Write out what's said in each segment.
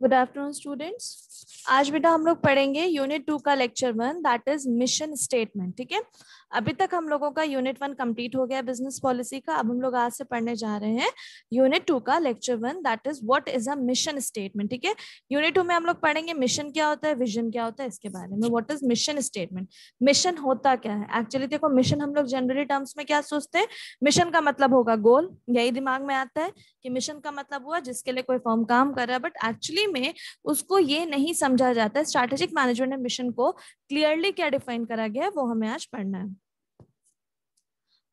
Good afternoon, students. आज बेटा हम लोग पढ़ेंगे यूनिट टू का lecture one that is mission statement ठीक है अभी तक हम लोगों का यूनिट वन कंप्लीट हो गया बिजनेस पॉलिसी का अब हम लोग आज से पढ़ने जा रहे हैं यूनिट टू का lecture one that is what is a mission statement ठीक है यूनिट टू में हम लोग पढ़ेंगे मिशन क्या होता है विजन क्या होता है इसके बारे में what is mission statement mission होता क्या है एक्चुअली देखो मिशन हम लोग जनरली टर्म्स में क्या सोचते हैं मिशन का मतलब होगा गोल यही दिमाग में आता है कि मिशन का मतलब हुआ जिसके लिए कोई फॉर्म काम कर रहा है बट एक्चुअली में उसको ये नहीं समझ समझा जाता है स्ट्रैटेजिक मैनेजमेंट एंड मिशन को क्लियरली क्या डिफाइन करा गया है वो हमें आज पढ़ना है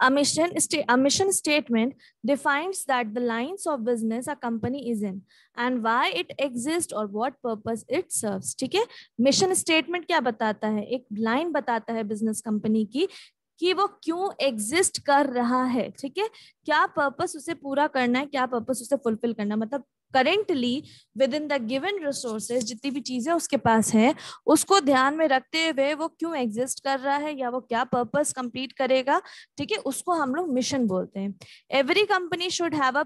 A mission, a mission statement defines that the lines of business a company is in and why it exists or what purpose ठीक है मिशन स्टेटमेंट क्या बताता है एक लाइन बताता है बिजनेस कंपनी की कि वो क्यों एग्जिस्ट कर रहा है ठीक है क्या पर्पस उसे पूरा करना है क्या पर्पस उसे फुलफिल करना मतलब currently within the given resources जितनी भी चीजें उसके पास है उसको ध्यान में रखते हुए वो क्यों एग्जिस्ट कर रहा है या वो क्या पर्पस कंप्लीट करेगा ठीक है उसको हम लोग मिशन बोलते हैं every company should have a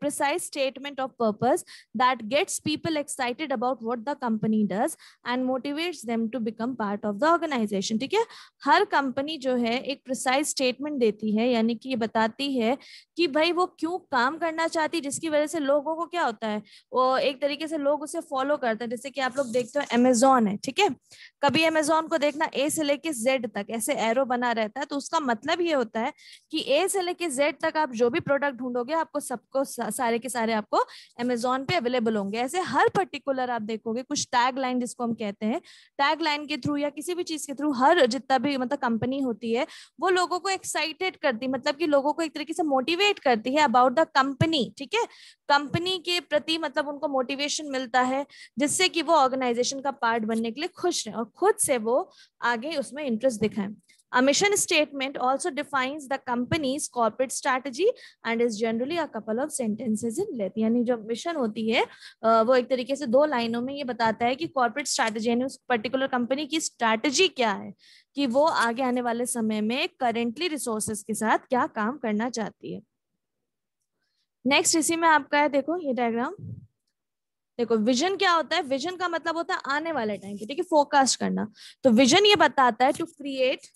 precise statement of purpose that gets people excited about what the company does and motivates them to become part of the organisation ठीक है हर कंपनी जो है एक प्रिसाइज स्टेटमेंट देती है यानी कि ये बताती है कि भाई वो क्यों काम करना चाहती जिसकी वजह से लोगों को क्या होता है वो एक तरीके से लोग उसे फॉलो करते हैं जैसे कि आप लोग देखते हो अमेजोन है ठीक है कभी अमेजोन को देखना ए से लेके जेड तक ऐसे एरो बना रहता है तो उसका मतलब ये होता है कि ए से लेके जेड तक आप जो भी प्रोडक्ट ढूंढोगे आपको सबको सारे के सारे आपको अमेजोन पे अवेलेबल होंगे ऐसे हर पर्टिकुलर आप देखोगे कुछ टैग लाइन जिसको हम कहते हैं टैग लाइन के थ्रू या किसी भी चीज के थ्रू हर जितना भी मतलब कंपनी होती है वो लोगों को एक्साइटेड करती मतलब कि लोगों को एक तरीके से मोटिवेट करती है अबाउट द कंपनी ठीक है कंपनी के प्रति मतलब उनको मोटिवेशन मिलता है जिससे कि वो ऑर्गेनाइजेशन का पार्ट बनने के लिए खुश रहे और खुद से वो आगे उसमें इंटरेस्ट दिखाएं A mission statement also defines the company's corporate strategy and is generally a couple of sentences in length. यानी जो मिशन होती है वो एक तरीके से दो लाइनों में ये बताता है कि कॉर्पोरेट स्ट्रैटेजी यानी उस पर्टिकुलर कंपनी की स्ट्रैटेजी क्या है कि वो आगे आने वाले समय में करेंटली रिसोर्सेस के साथ क्या काम करना चाहती है नेक्स्ट इसी में आपका है देखो ये डायग्राम देखो विजन क्या होता है विजन का मतलब होता है आने वाले टाइम पे ठीक है फोकस करना तो विजन ये बताता है to create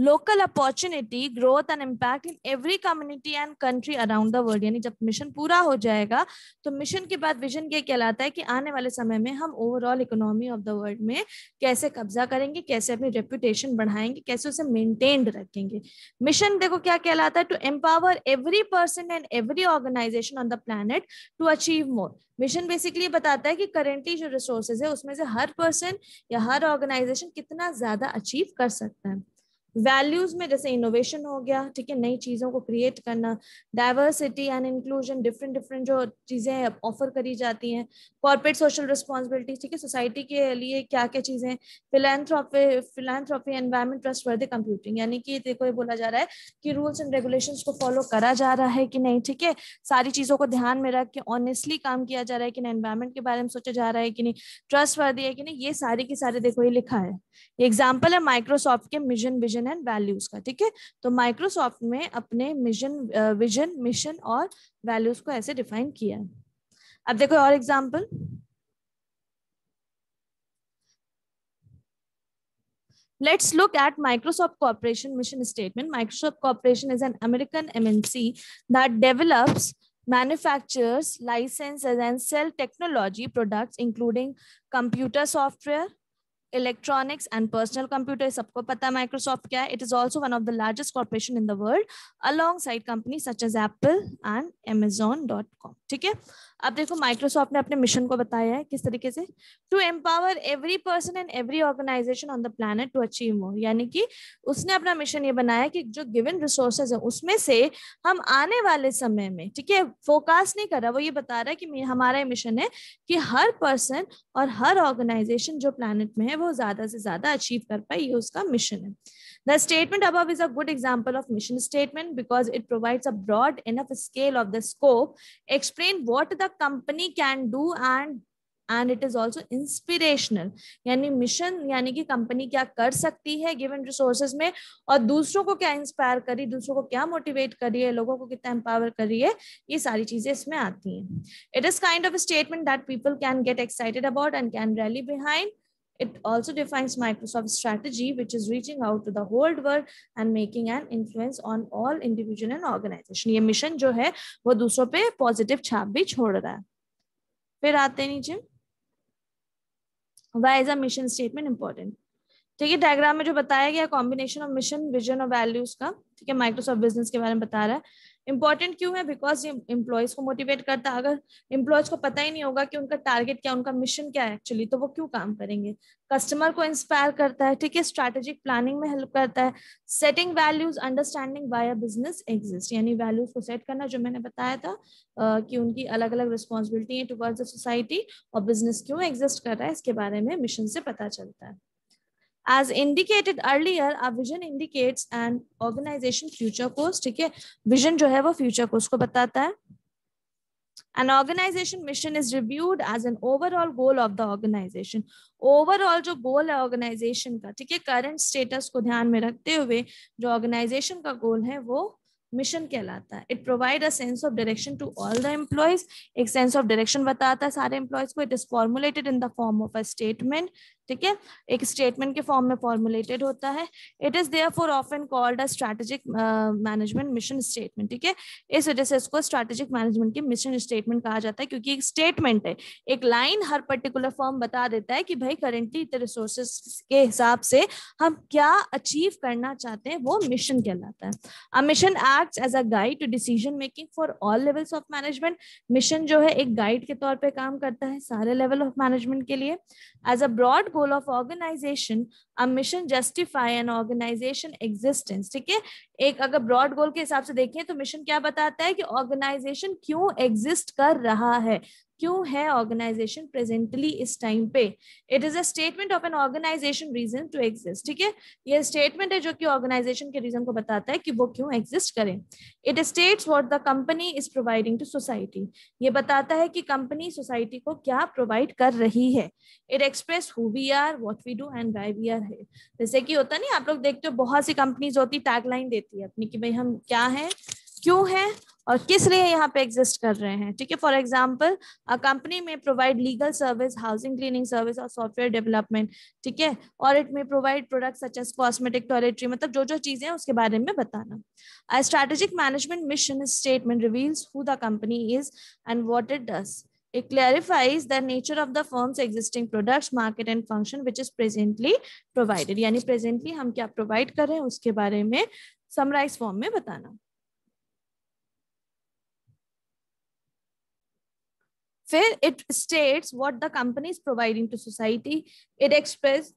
local opportunity growth and impact in every community and country around the world यानी जब मिशन पूरा हो जाएगा तो मिशन के बाद विजन ये कहलाता है कि आने वाले समय में हम overall economy of the world में कैसे कब्जा करेंगे कैसे अपनी रेपुटेशन बढ़ाएंगे कैसे उसे मेंटेन्ड रखेंगे मिशन देखो क्या कहलाता है to empower every person and every organisation on the planet to achieve more mission basically बताता है कि करेंटली जो रिसोर्सेज है उसमें से हर पर्सन या हर ऑर्गेनाइजेशन कितना ज्यादा अचीव कर सकता है वैल्यूज में जैसे इनोवेशन हो गया ठीक है नई चीज़ों को क्रिएट करना diversity and inclusion different different जो चीज़ें ऑफर करी जाती हैं कॉर्पोरेट सोशल रिस्पॉन्सिबिलिटी ठीक है सोसाइटी के लिए क्या क्या चीज़ें philanthropy philanthropy environment trustworthy computing यानी कि देखो ये बोला जा रहा है कि रूल्स एंड रेगुलेशन को फॉलो करा जा रहा है कि नहीं ठीक है सारी चीज़ों को ध्यान में रख के ऑनेस्टली काम किया जा रहा है कि नहीं एनवायरमेंट के बारे में सोचा जा रहा है कि नहीं ट्रस्ट वर्दी है कि नहीं ये सारी के सारे देखो ये लिखा है एग्जाम्पल है माइक्रोसॉफ्ट के mission vision mission and values का ठीक है तो माइक्रोसॉफ्ट में अपने मिशन विजन मिशन और वैल्यूज को ऐसे डिफाइन किया है अब देखो और example Let's look at Microsoft Corporation mission statement. Microsoft Corporation is an American MNC that develops, manufactures, licenses, and sell technology products, including computer software, electronics and personal computer sabko pata microsoft kya it is also one of the largest corporation in the world alongside companies such as apple and amazon.com theek hai ab dekho microsoft ne apne mission ko bataya hai kis tarike se to empower every person and every organization on the planet to achieve more yani ki usne apna mission ye banaya ki jo given resources hai usme se hum aane wale samay mein theek hai forecast nahi kar raha wo ye bata raha hai ki hamara mission hai ki har person और हर organisation जो planet में है है वो ज्यादा से ज्यादा achieve कर पाए ये उसका मिशन है द स्टेटमेंट अब is a good example of mission statement because it provides a broad enough scale of the scope explain what the company can do and and it is also inspirational यानी mission यानी कि company क्या कर सकती है given resources में और दूसरों को क्या इंस्पायर करी दूसरों को क्या मोटिवेट करी है लोगों को कितना एम्पावर करी है ये सारी चीजें इसमें आती हैं it is kind of statement that people can get excited about and can rally behind It also defines microsoft strategy, which is reaching out to the whole world and making an influence on all individual and organization. ye mission jo hai wo dusro pe positive chhap bhi chhod raha hai fir aate hain niche why is a mission statement important ठीक है diagram में जो बताया गया combination of mission vision और values का ठीक है माइक्रोसॉफ्ट बिजनेस के बारे में बता रहा है इम्पॉर्टेंट क्यों है बिकॉज ये इम्प्लॉयज को मोटिवेट करता है अगर इम्प्लॉयज को पता ही नहीं होगा कि उनका टारगेट क्या उनका मिशन क्या है एक्चुअली तो वो क्यों काम करेंगे कस्टमर को इंस्पायर करता है ठीक है स्ट्रैटेजिक प्लानिंग में हेल्प करता है setting values understanding a business exist यानी वैल्यूज को सेट करना जो मैंने बताया था कि उनकी अलग अलग रिस्पॉन्सिबिलिटी है टुवर्ड्स द सोसाइटी और बिजनेस क्यों एग्जिस्ट कर रहा है इसके बारे में मिशन से पता चलता है as indicated earlier a vision indicates and organisation future course ठीक है विजन जो है वो फ्यूचर कोर्स को बताता है an organization mission is reviewed as an overall goal of the organization overall जो goal है organization का ठीक है current status को ध्यान में रखते हुए जो organization का goal है वो mission कहलाता है It provide a sense of direction to all the employees. एक sense of direction बताता है सारे employees को It is formulated in the form of a statement. ठीक है एक स्टेटमेंट के फॉर्म में फॉर्मुलेटेड होता है इट इज देयर फॉर ऑफ एंड called a management mission statement ठीक है इस वजह से इसको स्ट्रेटेजिक मैनेजमेंट के मिशन स्टेटमेंट कहा जाता है क्योंकि एक स्टेटमेंट है एक लाइन हर पर्टिकुलर फॉर्म बता देता है कि भाई करेंटली इतने रिसोर्सेस के हिसाब से हम क्या अचीव करना चाहते हैं वो मिशन कहलाता है a mission act as a guide to decision making for all levels of management mission जो है एक गाइड के तौर पर काम करता है सारे लेवल ऑफ मैनेजमेंट के लिए as a broad goal of organization a mission justify an organization existence ठीक है एक अगर ब्रॉड गोल के हिसाब से देखें तो मिशन क्या बताता है कि ऑर्गेनाइजेशन क्यों एग्जिस्ट कर रहा है क्यों है ऑर्गेनाइजेशन प्रेजेंटली इस टाइम पे it is a statement of an organisation reason to exist ठीक है ये स्टेटमेंट है जो कि ऑर्गेनाइजेशन के रीजन को बताता है कि वो क्यों एग्जिस्ट करें it states what the company is providing to society ये बताता है कि कंपनी सोसाइटी को क्या प्रोवाइड कर रही है it express who we are what we do and why we are है जैसे कि होता नहीं आप लोग देखते हो बहुत सी कंपनीज होती टैगलाइन देती है अपनी कि भाई हम क्या है क्यों है और किस लिए यहाँ पे एग्जिस्ट कर रहे हैं ठीक है for example a company may provide legal service housing cleaning service और सॉफ्टवेयर डेवलपमेंट ठीक है और it may provide product such as cosmetic toiletry मतलब जो जो चीजें हैं उसके बारे में बताना strategic management mission statement reveals who the company is and what it does It clarifies the nature of the firm's existing products, market and function which is presently provided. यानी presently हम क्या provide कर रहे हैं उसके बारे में summarize form में बताना फिर it states what the company is providing to society it express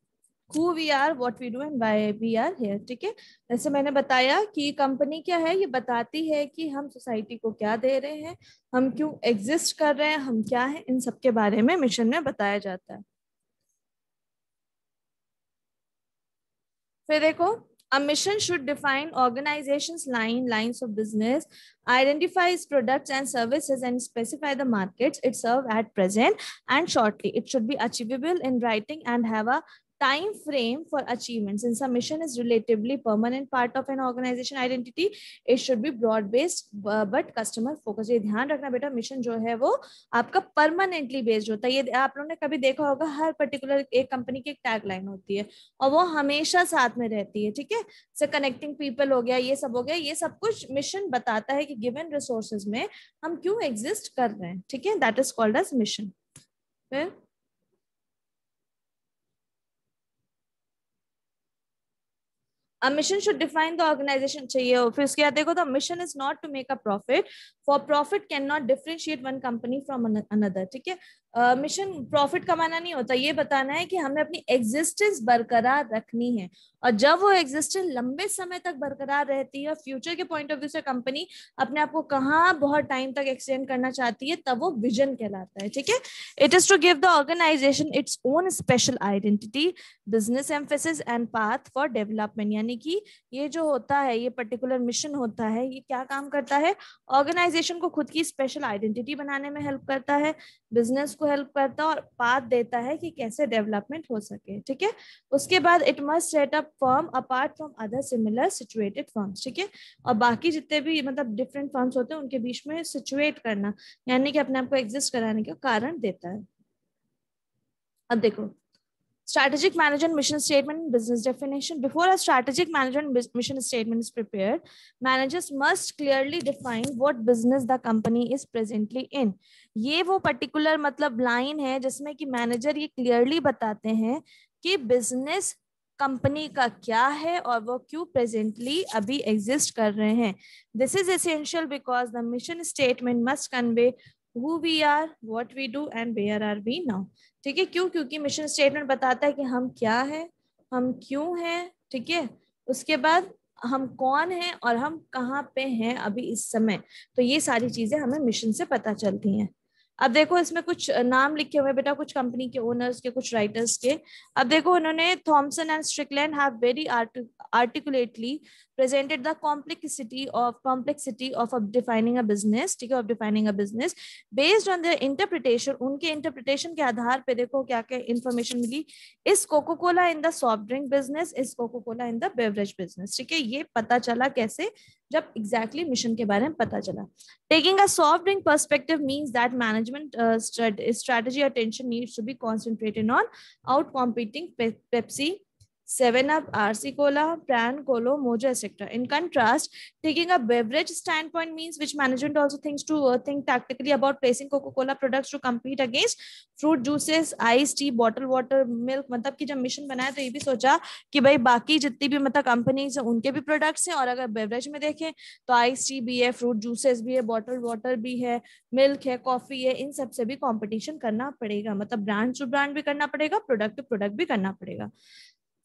who we are what we do and why we are here ठीक है जैसे मैंने बताया कि कंपनी क्या है ये बताती है कि हम सोसाइटी को क्या दे रहे हैं हम क्यों एग्जिस्ट कर रहे हैं हम क्या है इन सब के बारे में मिशन में बताया जाता है फिर देखो A mission should define organization's line, lines of business, identify its products and services and specify the markets it serves at present and shortly. It should be achievable in writing and have a time frame for achievements in submission is relatively permanent part of an organization identity it should be broad based but customer focused ये ध्यान रखना बेटा mission जो है वो आपका permanently based होता है ये आप लोगों ने कभी देखा होगा हर पर्टिकुलर एक कंपनी की एक टैग लाइन होती है और वो हमेशा साथ में रहती है ठीक है से कनेक्टिंग पीपल हो गया ये सब हो गया ये सब कुछ मिशन बताता है कि गिवन रिसोर्सेज में हम क्यों एग्जिस्ट कर रहे हैं ठीक है that is called as mission फिर a mission should define the organisation चाहिए और फिर उसके बाद देखो तो mission is not to make a profit for profit cannot differentiate one company from another ठीक है मिशन uh, प्रॉफिट कमाना नहीं होता ये बताना है कि हमें अपनी एग्जिस्टेंस बरकरार रखनी है और जब वो एग्जिस्टेंस लंबे समय तक बरकरार रहती है और फ्यूचर के पॉइंट ऑफ व्यू से कंपनी अपने आप को कहाँ बहुत टाइम तक एक्सटेंड करना चाहती है तब वो विजन कहलाता है ठीक है it is to give the organisation its own special identity business emphasis and path for development यानी कि ये जो होता है ये पर्टिकुलर मिशन होता है ये क्या काम करता है ऑर्गेनाइजेशन को खुद की स्पेशल आइडेंटिटी बनाने में हेल्प करता है बिजनेस उसको हेल्प करता है और पाथ देता है कि कैसे डेवलपमेंट हो सके ठीक है उसके बाद it must set up firm apart from other similar situated firms ठीक है और बाकी जितने भी मतलब डिफरेंट फर्म्स होते हैं उनके बीच में सिचुएट करना यानी कि अपने आप को एग्जिस्ट कराने का कारण देता है अब देखो strategic management mission statement and business definition before a strategic management mission statement is prepared managers must clearly define what business the company is presently in ye wo particular matlab line hai jisme ki manager ye clearly batate hain ki business company का क्या है और वो क्यों presently अभी exist कर रहे हैं this is essential because the mission statement must convey who we are what we do and where are we now ठीक है क्यों क्योंकि मिशन स्टेटमेंट बताता है कि हम क्या हैं हम क्यों हैं ठीक है उसके बाद हम कौन हैं और हम कहाँ पे हैं अभी इस समय तो ये सारी चीजें हमें मिशन से पता चलती हैं अब देखो इसमें कुछ नाम लिखे हुए बेटा कुछ कंपनी के ओनर्स के कुछ राइटर्स के अब देखो उन्होंने Thompson and Strickland have very articulately presented the complexity of complexity of, of defining a business ठीक है of defining a business based on their interpretation उनके interpretation के आधार पे देखो क्या क्या information मिली इस Coca Cola in the soft drink business इस Coca Cola in the beverage business ठीक है ये पता चला कैसे जब एग्जैक्टली exactly मिशन के बारे में पता चला taking a soft drink perspective means that management strategy attention needs to be concentrated on outcompeting Pepsi seven up RC Cola Pran Cola Mojo etcetera in contrast taking a beverage standpoint means which management also things to think tactically about placing Coca Cola products to compete against fruit juices ice tea bottle water milk मतलब की जब mission बनाया तो ये भी सोचा कि भाई बाकी जितनी भी मतलब कंपनीज है उनके भी प्रोडक्ट्स हैं और अगर बेवरेज में देखें तो आइस टी भी है फ्रूट जूसेस भी है बॉटल वाटर भी है मिल्क है कॉफी है इन सबसे भी कॉम्पिटिशन करना पड़ेगा मतलब ब्रांड टू ब्रांड भी करना पड़ेगा प्रोडक्ट टू प्रोडक्ट भी करना पड़ेगा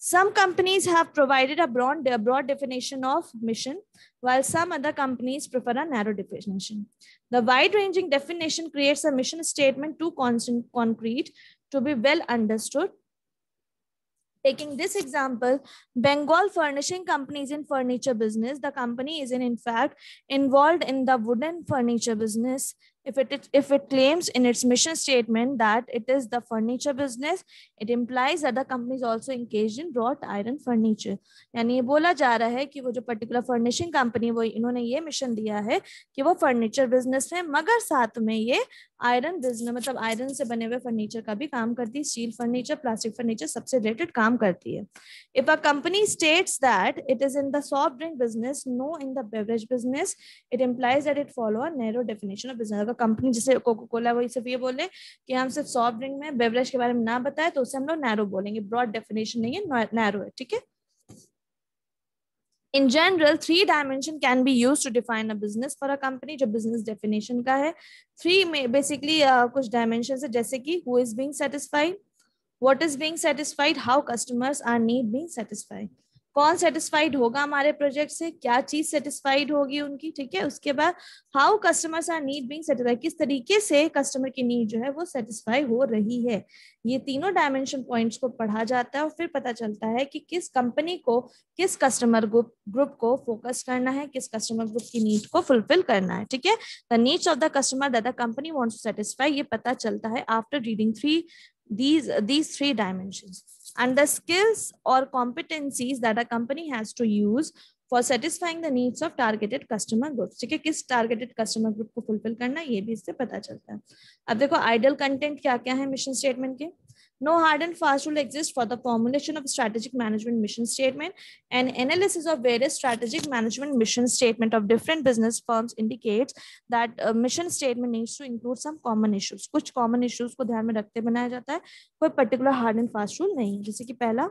Some companies have provided a broad, a broad definition of mission, while some other companies prefer a narrow definition. The wide-ranging definition creates a mission statement too constant, concrete to be well understood taking this example bengal furnishing companies in furniture business the company is in, in fact involved in the wooden furniture business if it, if it claims in its mission statement that it is the furniture business, it implies that the company is also engaged in wrought iron furniture. यानी ये बोला जा रहा है कि वो जो particular furnishing company वो इन्होंने ये मिशन दिया है कि वो फर्नीचर बिजनेस है मगर साथ में ये आयरन बिजनेस मतलब आयरन से बने हुए फर्नीचर का भी काम करती है स्टील फर्नीचर प्लास्टिक फर्नीचर सबसे रिलेटेड काम करती है if a company states that it is in the soft drink business no in the beverage business it implies that it follow a narrow definition of business company जैसे Coca Cola वही सब ये बोल रहे हैं कि हम सिर्फ सॉफ्ट ड्रिंक में बेवरेज के बारे में ना बताए तो उसे हम लोग नैरो बोलेंगे ब्रॉड डेफिनेशन नहीं है नैरो है ठीक है in general three dimension can be use to define a business for a company जो बिजनेस डेफिनेशन का है थ्री में बेसिकली uh, कुछ डायमेंशन है जैसे कि who is being satisfied what is being satisfied how customers are need being satisfied कौन satisfied होगा हमारे प्रोजेक्ट से क्या चीज सेटिस्फाइड होगी उनकी ठीक है उसके बाद how customers are need being satisfied किस तरीके से कस्टमर की नीड जो है वो सेटिस्फाई हो रही है ये तीनों डायमेंशन पॉइंट्स को पढ़ा जाता है और फिर पता चलता है कि किस कंपनी को किस कस्टमर ग्रुप ग्रुप को फोकस करना है किस कस्टमर ग्रुप की नीड को फुलफिल करना है ठीक है the needs of the customer the company wants to satisfy ये पता चलता है after reading three these these three dimension and the skills or competencies that a company has to use for satisfying the needs of targeted customer groups ठीक है किस targeted customer group को fulfil करना ये भी इससे पता चलता है अब देखो आइडियल कंटेंट क्या क्या है मिशन स्टेटमेंट के No hard and fast rule exists for the formulation of strategic management mission statement. An analysis of various strategic management mission statement of different business firms indicates that a mission statement needs to include some common issues. kuch common issues ko dhyan mein rakhte banaya jata hai koi particular hard and fast rule nahi jaise ki pehla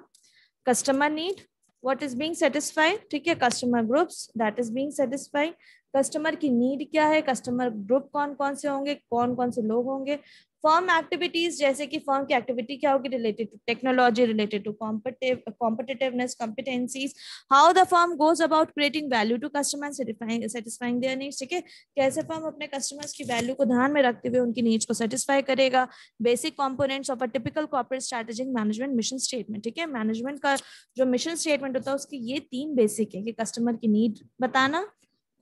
customer need, what is being satisfied, theek hai customer groups that is being satisfied, customer की need क्या है customer group कौन कौन से होंगे कौन कौन से लोग होंगे फर्म एक्टिविटीज जैसे कि फर्म की एक्टिविटी क्या होगी related to technology related to competitive competitiveness competencies how the firm goes about creating value to customer satisfying their needs ठीक है कैसे फर्म अपने कस्टमर्स की वैल्यू को ध्यान में रखते हुए उनकी नीड्स को सेटिस्फाई करेगा basic components of a typical corporate strategic management mission statement ठीक है मैनेजमेंट का जो मिशन स्टेटमेंट होता है उसकी ये तीन बेसिक है कि कस्टमर की नीड बताना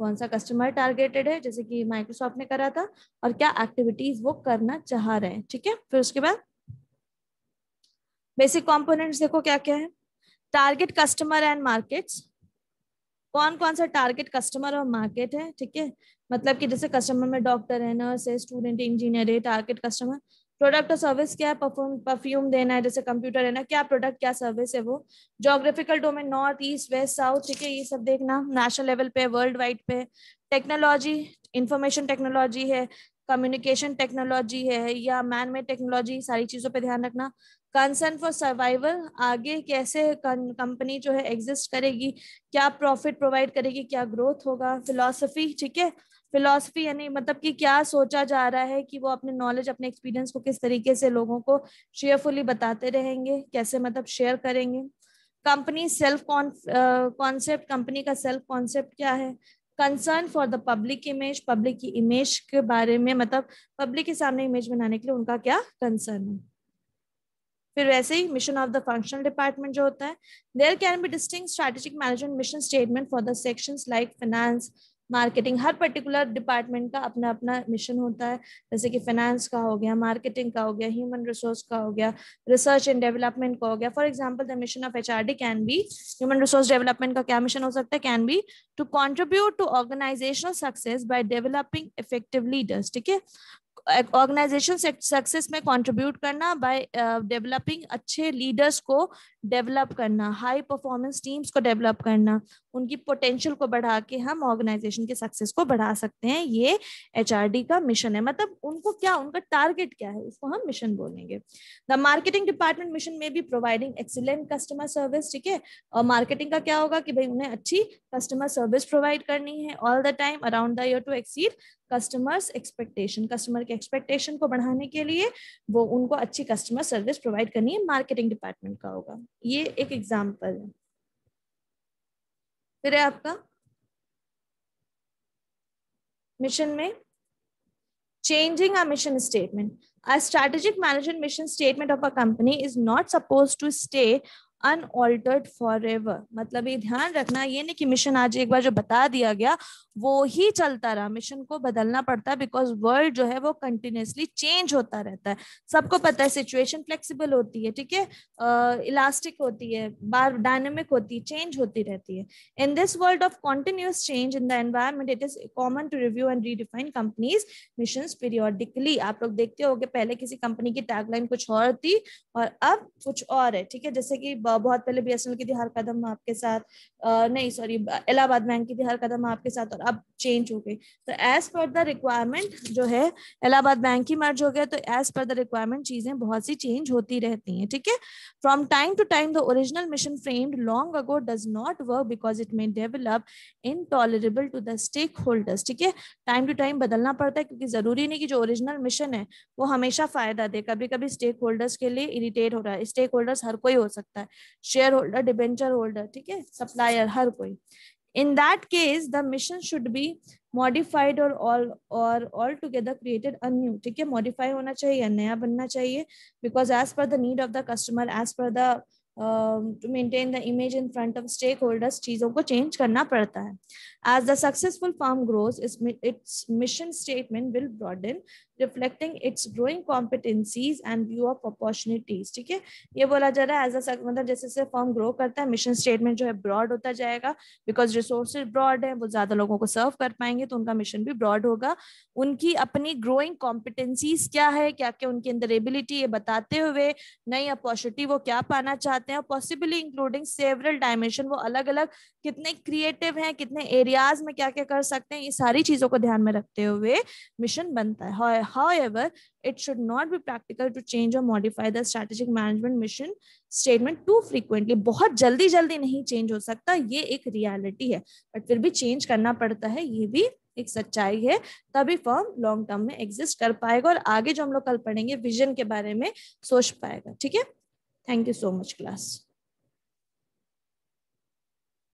कौन सा कस्टमर टारगेटेड है जैसे कि माइक्रोसॉफ्ट ने करा था और क्या एक्टिविटीज वो करना चाह रहे हैं ठीक है फिर उसके बाद बेसिक कंपोनेंट्स देखो क्या क्या है टारगेट कस्टमर एंड मार्केट्स कौन कौन सा टारगेट कस्टमर और मार्केट है ठीक है मतलब कि जैसे कस्टमर में डॉक्टर है नर्स है स्टूडेंट इंजीनियर है टारगेट कस्टमर प्रोडक्ट और सर्विस क्या है परफ्यूम परफ्यूम देना है जैसे कंप्यूटर है ना क्या प्रोडक्ट क्या सर्विस है वो geographical domain north east west south ठीक है ये सब देखना नेशनल लेवल पे वर्ल्ड वाइड पे टेक्नोलॉजी इंफॉर्मेशन टेक्नोलॉजी है कम्युनिकेशन टेक्नोलॉजी है या मैन मेड टेक्नोलॉजी सारी चीज़ों पे ध्यान रखना कंसर्न फॉर सर्वाइवल आगे कैसे कंपनी जो है एग्जिस्ट करेगी क्या प्रॉफिट प्रोवाइड करेगी क्या ग्रोथ होगा फिलोसफी ठीक है फिलॉसफी यानी मतलब कि क्या सोचा जा रहा है कि वो अपने नॉलेज अपने एक्सपीरियंस को किस तरीके से लोगों को शेयरफुली बताते रहेंगे कैसे मतलब शेयर करेंगे कंपनी सेल्फ कॉन्सेप्ट कंपनी का सेल्फ कॉन्सेप्ट क्या है concern for the public image public की इमेज के बारे में मतलब पब्लिक के सामने इमेज बनाने के लिए उनका क्या कंसर्न है फिर वैसे ही mission of the functional department जो होता है there can be distinct strategic management mission statement for the sections like finance marketing हर पर्टिकुलर डिपार्टमेंट का अपना अपना मिशन होता है जैसे कि फाइनेंस का हो गया मार्केटिंग का हो गया ह्यूमन रिसोर्स का हो गया रिसर्च एंड डेवलपमेंट का हो गया for example the mission of H can be human resource development का क्या मिशन हो सकता है can be to contribute to organisational success by developing effective leaders ठीक है ऑर्गेनाइजेशन सक्सेस में कंट्रीब्यूट करना बाय डेवलपिंग uh, अच्छे लीडर्स को डेवलप करना हाई परफॉर्मेंस टीम्स को डेवलप करना उनकी पोटेंशियल को बढ़ा के हम ऑर्गेनाइजेशन के सक्सेस को बढ़ा सकते हैं ये एच का मिशन है मतलब उनको क्या उनका टारगेट क्या है इसको हम मिशन बोलेंगे द मार्केटिंग डिपार्टमेंट मिशन में भी प्रोवाइडिंग एक्सीलेंट कस्टमर सर्विस ठीक है और मार्केटिंग का क्या होगा कि भाई उन्हें अच्छी कस्टमर सर्विस प्रोवाइड करनी है all the time around the year to exceed customers expectation customer के एक्सपेक्टेशन को बढ़ाने के लिए वो उनको अच्छी कस्टमर सर्विस प्रोवाइड करनी है मार्केटिंग डिपार्टमेंट का होगा ये एक एग्जाम्पल है फिर है आपका मिशन में changing our mission statement a strategic management mission statement of a company is not suppose to stay unaltered forever मतलब ये ध्यान रखना ये नहीं कि मिशन आज एक बार जो बता दिया गया वो ही चलता रहा मिशन को बदलना पड़ता है बिकॉज वर्ल्ड जो है वो कंटिन्यूसली चेंज होता रहता है सबको पता है सिचुएशन फ्लेक्सिबल होती है ठीक है इलास्टिक होती है बार डायनेमिक होती है चेंज होती रहती है in this world of continuous change in the environment it is common to review and redefine company's mission periodically आप लोग देखते हो कि पहले किसी कंपनी की टैगलाइन कुछ और थी और अब कुछ और है ठीक है जैसे कि बहुत पहले बी की थी हर कदम आपके साथ नहीं सॉरी इलाहाबाद बैंक की थी हर कदम आपके साथ और अब चेंज हो गई तो एज पर द रिक्वायरमेंट जो है इलाहाबाद बैंक ही मर्ज हो गया तो एज पर द रिक्वायरमेंट चीजें बहुत सी चेंज होती रहती हैं ठीक है from time to time the original mission framed long ago does not work because it may develop intolerable to the stakeholders ठीक है टाइम टू टाइम बदलना पड़ता है क्योंकि जरूरी नहीं कि जो ओरिजिनल मिशन है वो हमेशा फायदा दे कभी कभी स्टेक होल्डर्स के लिए इरिटेट हो रहा है स्टेक होल्डर्स हर कोई हो सकता है शेयर होल्डर डिबेंचर होल्डर ठीक है सप्लायर हर कोई in that case the mission should be modified or all or altogether created a new ठीक है मॉडिफाई होना चाहिए नया बनना चाहिए because as per the need of the customer as per the to maintain the image in front of stakeholders चीजों को change करना पड़ता है as the successful firm grows its mission statement will broaden reflecting its growing competencies and view of opportunities ठीक है ये बोला जा रहा है एज अ मतलब जैसे जैसे फॉर्म ग्रो करता है मिशन स्टेटमेंट जो है ब्रॉड होता जाएगा बिकॉज रिसोर्सेज ब्रॉड है वो ज्यादा लोगों को सर्व कर पाएंगे तो उनका मिशन भी ब्रॉड होगा उनकी अपनी ग्रोइंग कॉम्पिटेंसीज क्या है क्या क्या उनकी अंदर एबिलिटी ये बताते हुए नई अपॉर्चुनिटी वो क्या पाना चाहते हैं पॉसिबली इंक्लूडिंग सेवरल डायमेंशन वो अलग अलग कितने क्रिएटिव हैं कितने एरियाज में क्या क्या कर सकते हैं ये सारी चीजों को ध्यान में रखते हुए मिशन बनता है However, it should not be practical to change or modify the strategic management mission statement too frequently. bahut jaldi jaldi nahi change ho sakta ye ek reality hai but fir bhi change karna padta hai ye bhi एक सच्चाई है तभी firm long term में exist कर पाएगा और आगे जो हम लोग कल पढ़ेंगे विजन के बारे में सोच पाएगा ठीक है thank you so much class